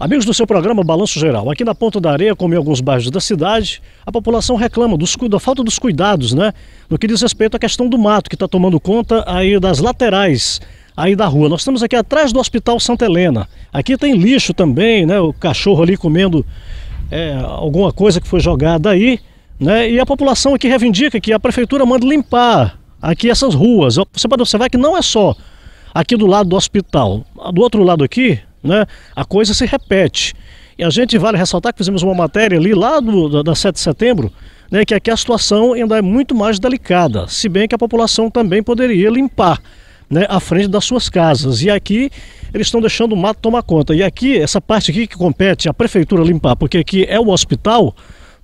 Amigos do seu programa Balanço Geral, aqui na Ponta da Areia, como em alguns bairros da cidade, a população reclama dos, da falta dos cuidados, né? No que diz respeito à questão do mato, que está tomando conta aí das laterais aí da rua. Nós estamos aqui atrás do Hospital Santa Helena. Aqui tem lixo também, né? O cachorro ali comendo é, alguma coisa que foi jogada aí, né? E a população aqui reivindica que a prefeitura manda limpar aqui essas ruas. Você pode observar que não é só aqui do lado do hospital. Do outro lado aqui, né? A coisa se repete. E a gente vale ressaltar que fizemos uma matéria ali lá do, da, da 7 de setembro, né, que aqui a situação ainda é muito mais delicada, se bem que a população também poderia limpar né, a frente das suas casas. E aqui eles estão deixando o mato tomar conta. E aqui, essa parte aqui que compete à prefeitura limpar, porque aqui é o hospital,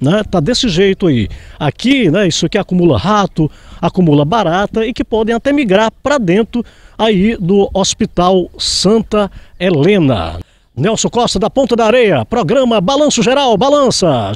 né? Tá desse jeito aí. Aqui, né, isso aqui acumula rato, acumula barata e que podem até migrar para dentro aí do Hospital Santa Helena. Nelson Costa da Ponta da Areia, programa Balanço Geral, balança.